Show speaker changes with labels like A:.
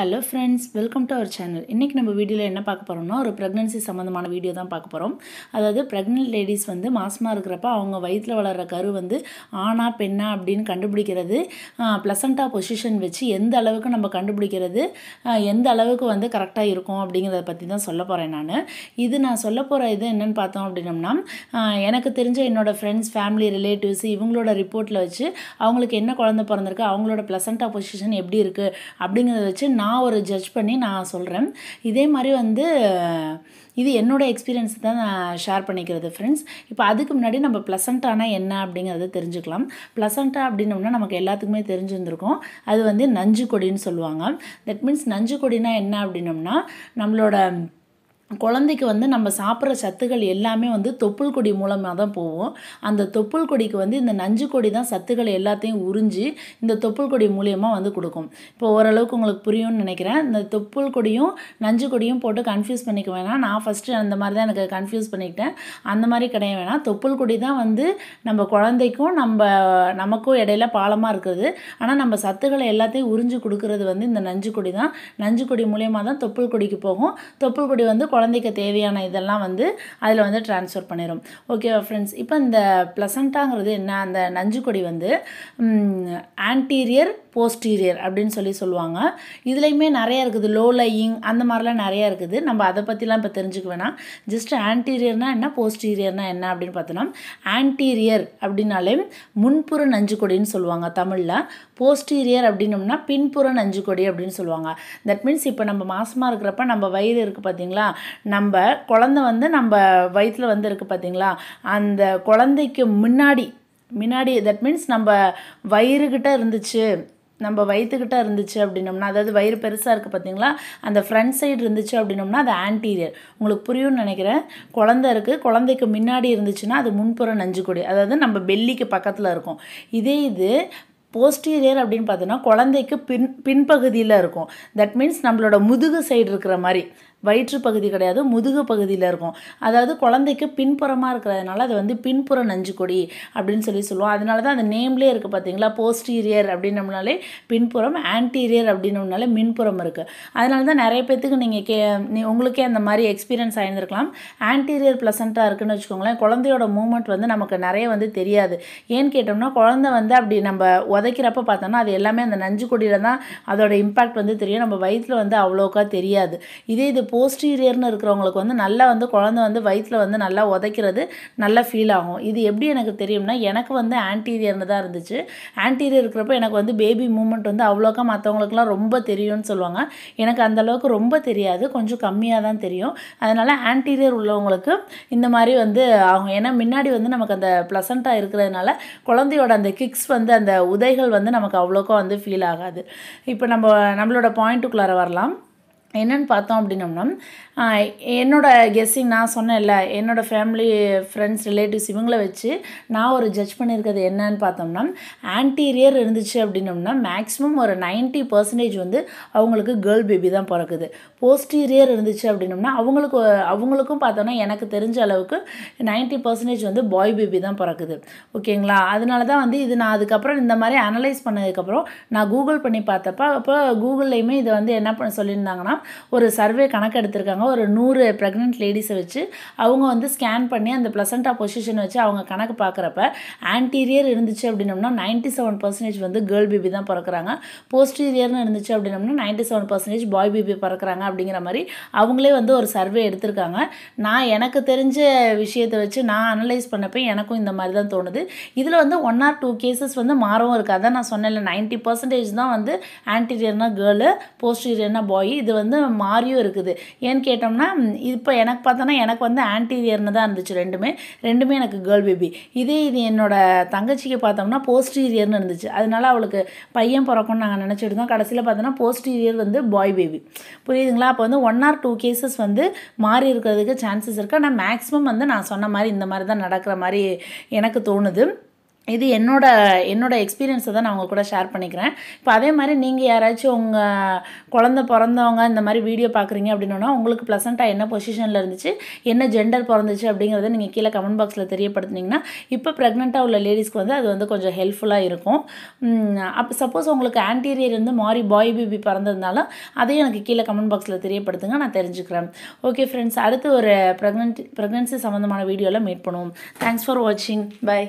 A: hello friends welcome to our channel இன்றைக்கி நம்ம வீடியோவில் என்ன பார்க்க போகிறோம்னா ஒரு ப்ரெக்னன்சி சம்மந்தமான வீடியோ தான் பார்க்க போகிறோம் அதாவது ப்ரெக்னென்ட் லேடிஸ் வந்து மாசமாக இருக்கிறப்ப அவங்க வயிற்றில் வளர்கிற கரு வந்து ஆணா பெண்ணா அப்படின்னு கண்டுபிடிக்கிறது ப்ளசண்ட்டாக பொசிஷன் வச்சு எந்த அளவுக்கு நம்ம கண்டுபிடிக்கிறது எந்த அளவுக்கு வந்து கரெக்டாக இருக்கும் அப்படிங்கிறத பற்றி தான் சொல்ல போகிறேன் நான் இது நான் சொல்ல போகிற இது என்னென்னு பார்த்தோம் அப்படின்னம்னா எனக்கு தெரிஞ்ச என்னோடய ஃப்ரெண்ட்ஸ் ஃபேமிலி ரிலேட்டிவ்ஸ் இவங்களோட ரிப்போர்ட்டில் வச்சு அவங்களுக்கு என்ன குழந்த பிறந்திருக்கு அவங்களோட ப்ளசண்டா பொசிஷன் எப்படி இருக்குது அப்படிங்கிறத வச்சு நான் நான் ஒரு ஜட்ஜ் பண்ணி நான் சொல்கிறேன் இதே மாதிரி வந்து இது என்னோடய எக்ஸ்பீரியன்ஸ் தான் நான் ஷேர் பண்ணிக்கிறது ஃப்ரெண்ட்ஸ் இப்போ அதுக்கு முன்னாடி நம்ம ப்ளசண்ட்டானா என்ன அப்படிங்கிறத தெரிஞ்சுக்கலாம் ப்ளசண்ட்டா அப்படின்னோம்னா நமக்கு எல்லாத்துக்குமே தெரிஞ்சிருந்திருக்கும் அது வந்து நஞ்சு கொடின்னு சொல்லுவாங்க தட் மீன்ஸ் நஞ்சு கொடினா என்ன அப்படின்னோம்னா நம்மளோட குழந்தைக்கு வந்து நம்ம சாப்பிட்ற சத்துக்கள் எல்லாமே வந்து தொப்புள் கொடி மூலமாக தான் போகும் அந்த தொப்புள் கொடிக்கு வந்து இந்த நஞ்சு கொடி தான் சத்துக்கள் எல்லாத்தையும் உறிஞ்சி இந்த தொப்புள் கொடி மூலியமாக வந்து கொடுக்கும் இப்போ ஓரளவுக்கு உங்களுக்கு புரியும்னு நினைக்கிறேன் இந்த தொப்புள் கொடியும் நஞ்சு கொடியும் போட்டு கன்ஃபியூஸ் பண்ணிக்க வேணாம் நான் ஃபஸ்ட்டு அந்த மாதிரி தான் எனக்கு கன்ஃபியூஸ் பண்ணிக்கிட்டேன் அந்த மாதிரி கிடையாது வேணாம் தொப்புள் கொடி தான் வந்து நம்ம குழந்தைக்கும் நம்ம நமக்கும் இடையில பாலமாக இருக்குது ஆனால் நம்ம சத்துக்களை எல்லாத்தையும் உறிஞ்சு கொடுக்கறது வந்து இந்த நஞ்சு கொடி தான் நஞ்சு கொடி மூலியமாக தான் தொப்புள் கொடிக்கு போகும் தொப்புள் கொடி வந்து குழந்தைக்கு தேவையான இதெல்லாம் வந்து அதில் வந்து டிரான்ஸ்ஃபர் பண்ணிடும் ஓகேவா ஃப்ரெண்ட்ஸ் இப்போ இந்த ப்ளசண்ட்டாங்கிறது என்ன அந்த நஞ்சு கொடி வந்து ஆன்டீரியர் போஸ்டீரியர் அப்படின்னு சொல்லி சொல்லுவாங்க இதுலேயுமே நிறையா இருக்குது லோ லையிங் அந்த மாதிரிலாம் நிறையா இருக்குது நம்ம அதை பற்றிலாம் இப்போ தெரிஞ்சுக்க வேணாம் ஜஸ்ட் ஆன்டீரியர்னால் என்ன போஸ்டீரியர்னால் என்ன அப்படின்னு பார்த்தோன்னா ஆன்டீரியர் அப்படின்னாலே முன்புற நஞ்சுக்கொடின்னு சொல்லுவாங்க தமிழில் போஸ்டீரியர் அப்படின்னம்னா பின்புற நஞ்சுக்கொடி அப்படின்னு சொல்லுவாங்க தட் மீன்ஸ் இப்போ நம்ம மாசமாக இருக்கிறப்ப நம்ம வயிறு இருக்குது பார்த்தீங்களா நம்ம குழந்த வந்து நம்ம வயிற்றில் வந்து இருக்கு பார்த்தீங்களா அந்த குழந்தைக்கு முன்னாடி முன்னாடி தட் மீன்ஸ் நம்ம வயிறுகிட்ட இருந்துச்சு நம்ம வயிற்றுக்கிட்ட இருந்துச்சு அப்படின்னோம்னா அதாவது வயிறு பெருசாக இருக்குது பார்த்தீங்களா அந்த ஃப்ரண்ட் சைடு இருந்துச்சு அப்படின்னோம்னா அது ஆன்டீரியர் உங்களுக்கு புரியும்னு நினைக்கிறேன் குழந்த இருக்குது குழந்தைக்கு முன்னாடி இருந்துச்சுன்னா அது முன்புற நஞ்சுக்கொடி அதாவது நம்ம பெல்லிக்கு பக்கத்தில் இருக்கும் இதே இது போஸ்டீரியர் அப்படின்னு பார்த்தோன்னா குழந்தைக்கு பின் பின்பகுதியில் இருக்கும் தட் மீன்ஸ் நம்மளோட முதுகு சைடு இருக்கிற மாதிரி வயிற்று பகுதி கிடையாது முதுகு பகுதியில் இருக்கும் அதாவது குழந்தைக்கு பின்புறமாக இருக்கிறதுனால அது வந்து பின்புற கொடி அப்படின்னு சொல்லி சொல்லுவோம் அதனால தான் அந்த நேம்லேயே இருக்குது பார்த்தீங்களா போஸ்டீரியர் அப்படின்னம்னாலே பின்புறம் ஆன்டீரியர் அப்படின்னம்னாலே மின்புறம் இருக்குது அதனால தான் நிறைய பேர்த்துக்கு நீங்கள் கே உங்களுக்கே அந்த மாதிரி எக்ஸ்பீரியன்ஸ் ஆயிருந்திருக்கலாம் ஆன்டீரியர் ப்ளசண்ட்டாக இருக்குன்னு வச்சுக்கோங்களேன் குழந்தையோட மூமெண்ட் வந்து நமக்கு நிறைய வந்து தெரியாது ஏன்னு கேட்டோம்னா குழந்தை வந்து அப்படி நம்ம உதைக்கிறப்ப பார்த்தோம்னா அது எல்லாமே அந்த நஞ்சு கொடியில் தான் அதோட இம்பேக்ட் வந்து தெரியும் நம்ம வயிற்றில் வந்து அவ்வளோக்கா தெரியாது இதே இது போஸ்டீரியர்னு இருக்கிறவங்களுக்கு வந்து நல்லா வந்து குழந்தை வந்து வயிற்றில் வந்து நல்லா உதைக்கிறது நல்லா ஃபீல் ஆகும் இது எப்படி எனக்கு தெரியும்னா எனக்கு வந்து ஆன்டீரியர்னு தான் இருந்துச்சு ஆன்டீரியர் இருக்கிறப்ப எனக்கு வந்து பேபி மூமெண்ட் வந்து அவ்வளோக்கா மற்றவங்களுக்குலாம் ரொம்ப தெரியும்னு சொல்லுவாங்க எனக்கு அந்தளவுக்கு ரொம்ப தெரியாது கொஞ்சம் கம்மியாக தான் தெரியும் அதனால் ஆன்டீரியர் உள்ளவங்களுக்கு இந்த மாதிரி வந்து ஆகும் ஏன்னா முன்னாடி வந்து நமக்கு அந்த ப்ளசண்ட்டாக இருக்கிறதுனால குழந்தையோட அந்த கிக்ஸ் வந்து அந்த உதைகள் வந்து நமக்கு அவ்வளோக்கா வந்து ஃபீல் ஆகாது இப்போ நம்ம நம்மளோட பாயிண்ட்டுக்குள்ளார வரலாம் என்னென்னு பார்த்தோம் அப்படின்னோம்னா என்னோடய கெஸ்ஸிங் நான் சொன்னேன்ல என்னோடய ஃபேமிலி ஃப்ரெண்ட்ஸ் ரிலேட்டிவ்ஸ் இவங்கள வச்சு நான் ஒரு ஜட்ஜ் பண்ணியிருக்கிறது என்னன்னு பார்த்தோம்னா ஆன்டீரியர் இருந்துச்சு அப்படின்னோம்னா மேக்ஸிமம் ஒரு நைன்ட்டி பர்சன்டேஜ் வந்து அவங்களுக்கு கேர்ள் பேபி தான் பிறக்குது போஸ்டீரியர் இருந்துச்சு அப்படின்னோம்னா அவங்களுக்கு அவங்களுக்கும் பார்த்தோம்னா எனக்கு தெரிஞ்ச அளவுக்கு நைன்ட்டி பர்சன்டேஜ் வந்து பாய் பேபி தான் பிறக்குது ஓகேங்களா அதனால தான் வந்து இது நான் அதுக்கப்புறம் இந்த மாதிரி அனலைஸ் பண்ணதுக்கப்புறம் நான் கூகுள் பண்ணி பார்த்தப்ப அப்போ கூகுள்லேயுமே இதை வந்து என்ன பண்ண சொல்லியிருந்தாங்கன்னா ஒரு சர்வே கணக்கு எடுத்திருக்காங்க ஒரு நூறு ப்ரெக்னென்ட் லேடிஸை வச்சு அவங்க வந்து ஸ்கேன் பண்ணி அந்த ப்ளசண்டா பொசிஷன் வச்சு அவங்க கணக்கு பார்க்குறப்ப ஆன்டீரியர் இருந்துச்சு அப்படின்னம்னா நைன்ட்டி செவன் பர்சன்டேஜ் வந்து கேர்ள் பிபி தான் பிறக்கிறாங்க போஸ்டீரியர்னு இருந்துச்சு அப்படின்னம்னா ninety seven percentage boy baby பிறக்கிறாங்க அப்படிங்கிற மாதிரி அவங்களே வந்து ஒரு சர்வே எடுத்திருக்காங்க நான் எனக்கு தெரிஞ்ச விஷயத்தை வச்சு நான் அனலைஸ் பண்ணப்போ எனக்கும் இந்த மாதிரி தான் தோணுது இதில் வந்து ஒன் ஆர் டூ கேசஸ் வந்து மாறவும் இருக்குது அதான் நான் சொன்னேன் நைன்ட்டி பர்சன்டேஜ் தான் வந்து ஆன்டீரியர்னா கேர்ளு போஸ்டீரியர்னா பாய் இது வந்து வந்து மாறியும் இருக்குது ஏன்னு கேட்டோம்னா இப்போ எனக்கு பார்த்தோன்னா எனக்கு வந்து ஆன்டீரியர்னு தான் இருந்துச்சு ரெண்டுமே ரெண்டுமே எனக்கு கேர்ள் பேபி இதே இது என்னோடய தங்கச்சிக்கு பார்த்தோம்னா போஸ்டீரியர்னு இருந்துச்சு அதனால அவளுக்கு பையன் பிறக்கும்னு நாங்கள் நினச்சிருந்தோம் கடைசியில் பார்த்தோன்னா போஸ்டீரியர் வந்து பாய் பேபி புரியுதுங்களா அப்போ வந்து ஒன் ஆர் டூ கேசஸ் வந்து மாறி இருக்கிறதுக்கு சான்சஸ் இருக்குது ஆனால் மேக்ஸிமம் வந்து நான் சொன்ன மாதிரி இந்த மாதிரி தான் நடக்கிற மாதிரி எனக்கு தோணுது இது என்னோட என்னோடய எக்ஸ்பீரியன்ஸை தான் நான் உங்கள் கூட ஷேர் பண்ணிக்கிறேன் இப்போ அதே மாதிரி நீங்கள் யாராச்சும் உங்கள் குழந்த பிறந்தவங்க இந்த மாதிரி வீடியோ பார்க்குறீங்க அப்படின்னா உங்களுக்கு ப்ளசண்ட்டாக என்ன பொசிஷனில் இருந்துச்சு என்ன ஜெண்டர் பிறந்துச்சு அப்படிங்கிறத நீங்கள் கீழே கமெண்ட் பாக்ஸில் தெரியப்படுத்துனீங்கன்னா இப்போ ப்ரெக்னெண்ட்டாக உள்ள லேடிஸ்க்கு வந்து அது வந்து கொஞ்சம் ஹெல்ப்ஃபுல்லாக இருக்கும் அப்போ சப்போஸ் உங்களுக்கு ஆன்டீரியர் வந்து மாறி பாய் பிபி பிறந்ததுனால அதையும் எனக்கு கீழே கமெண்ட் பாக்ஸில் தெரியப்படுத்துங்க நான் தெரிஞ்சுக்கிறேன் ஓகே ஃப்ரெண்ட்ஸ் அடுத்து ஒரு ப்ரெக்னென்ட் ப்ரெக்னென்சி சம்மந்தமான வீடியோவில் மீட் பண்ணுவோம் தேங்க்ஸ் ஃபார் வாட்சிங் பாய்